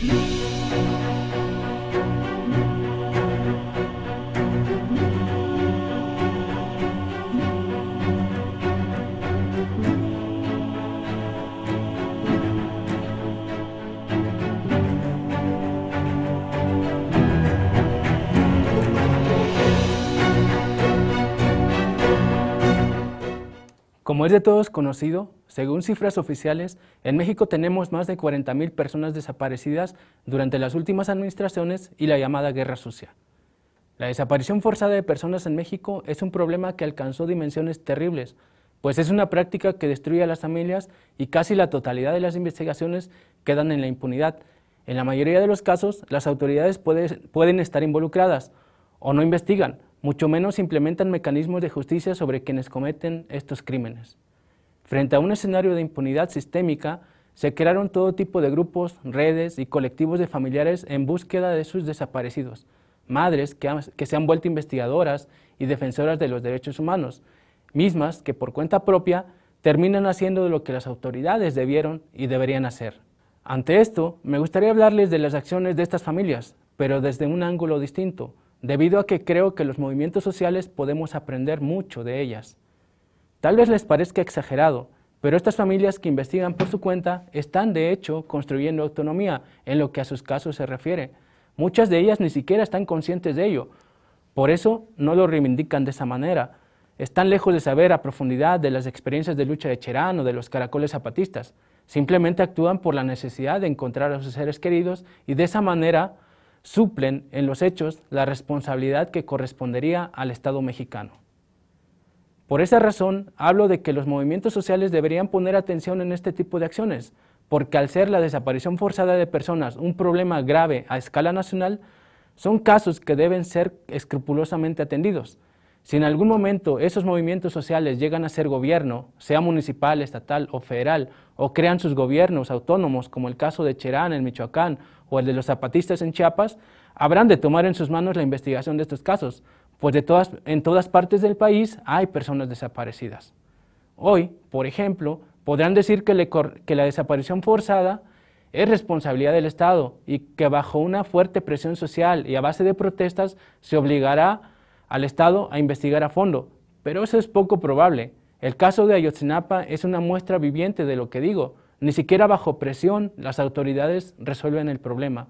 Thank Como es de todos conocido, según cifras oficiales, en México tenemos más de 40.000 personas desaparecidas durante las últimas administraciones y la llamada Guerra Sucia. La desaparición forzada de personas en México es un problema que alcanzó dimensiones terribles, pues es una práctica que destruye a las familias y casi la totalidad de las investigaciones quedan en la impunidad. En la mayoría de los casos, las autoridades pueden estar involucradas o no investigan, mucho menos implementan mecanismos de justicia sobre quienes cometen estos crímenes. Frente a un escenario de impunidad sistémica, se crearon todo tipo de grupos, redes y colectivos de familiares en búsqueda de sus desaparecidos, madres que, que se han vuelto investigadoras y defensoras de los derechos humanos, mismas que por cuenta propia terminan haciendo lo que las autoridades debieron y deberían hacer. Ante esto, me gustaría hablarles de las acciones de estas familias, pero desde un ángulo distinto, debido a que creo que los movimientos sociales podemos aprender mucho de ellas. Tal vez les parezca exagerado, pero estas familias que investigan por su cuenta están de hecho construyendo autonomía en lo que a sus casos se refiere. Muchas de ellas ni siquiera están conscientes de ello, por eso no lo reivindican de esa manera. Están lejos de saber a profundidad de las experiencias de lucha de Cherán o de los caracoles zapatistas. Simplemente actúan por la necesidad de encontrar a sus seres queridos y de esa manera suplen en los hechos la responsabilidad que correspondería al Estado mexicano. Por esa razón, hablo de que los movimientos sociales deberían poner atención en este tipo de acciones, porque al ser la desaparición forzada de personas un problema grave a escala nacional, son casos que deben ser escrupulosamente atendidos, si en algún momento esos movimientos sociales llegan a ser gobierno, sea municipal, estatal o federal, o crean sus gobiernos autónomos, como el caso de Cherán en Michoacán o el de los zapatistas en Chiapas, habrán de tomar en sus manos la investigación de estos casos, pues de todas, en todas partes del país hay personas desaparecidas. Hoy, por ejemplo, podrán decir que, que la desaparición forzada es responsabilidad del Estado y que bajo una fuerte presión social y a base de protestas se obligará a al Estado a investigar a fondo, pero eso es poco probable. El caso de Ayotzinapa es una muestra viviente de lo que digo. Ni siquiera bajo presión las autoridades resuelven el problema.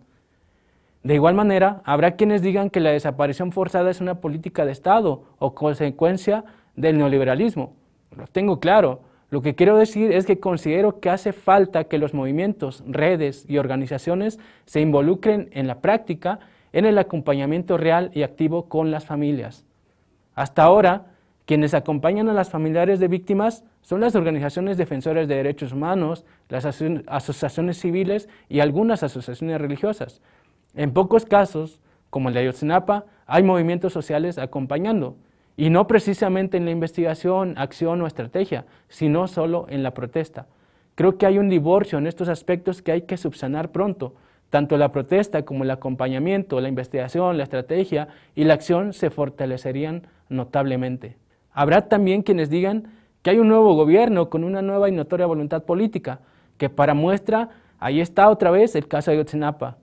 De igual manera, habrá quienes digan que la desaparición forzada es una política de Estado o consecuencia del neoliberalismo. Lo tengo claro. Lo que quiero decir es que considero que hace falta que los movimientos, redes y organizaciones se involucren en la práctica en el acompañamiento real y activo con las familias. Hasta ahora, quienes acompañan a las familiares de víctimas son las organizaciones defensoras de derechos humanos, las asociaciones civiles y algunas asociaciones religiosas. En pocos casos, como el de Ayotzinapa, hay movimientos sociales acompañando, y no precisamente en la investigación, acción o estrategia, sino solo en la protesta. Creo que hay un divorcio en estos aspectos que hay que subsanar pronto, tanto la protesta como el acompañamiento, la investigación, la estrategia y la acción se fortalecerían notablemente. Habrá también quienes digan que hay un nuevo gobierno con una nueva y notoria voluntad política, que para muestra ahí está otra vez el caso de Ayotzinapa.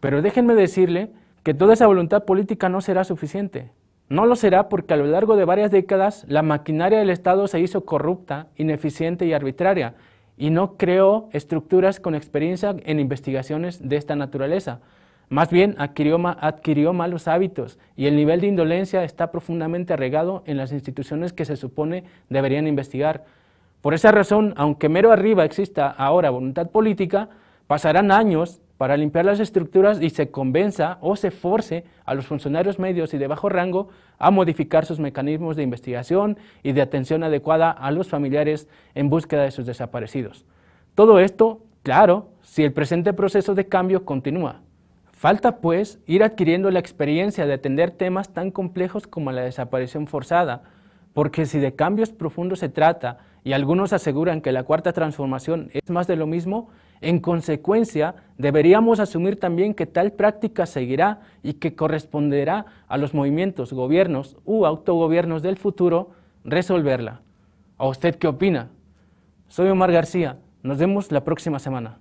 Pero déjenme decirle que toda esa voluntad política no será suficiente. No lo será porque a lo largo de varias décadas la maquinaria del Estado se hizo corrupta, ineficiente y arbitraria, y no creó estructuras con experiencia en investigaciones de esta naturaleza. Más bien adquirió, malos hábitos y el nivel de indolencia está profundamente arraigado en las instituciones que se supone deberían investigar. Por esa razón, aunque mero arriba exista ahora voluntad política, pasarán años para limpiar las estructuras y se convenza o se force a los funcionarios medios y de bajo rango a modificar sus mecanismos de investigación y de atención adecuada a los familiares en búsqueda de sus desaparecidos. Todo esto, claro, si el presente proceso de cambio continúa. Falta, pues, ir adquiriendo la experiencia de atender temas tan complejos como la desaparición forzada, porque si de cambios profundos se trata y algunos aseguran que la cuarta transformación es más de lo mismo, en consecuencia, deberíamos asumir también que tal práctica seguirá y que corresponderá a los movimientos, gobiernos u autogobiernos del futuro resolverla. ¿A usted qué opina? Soy Omar García. Nos vemos la próxima semana.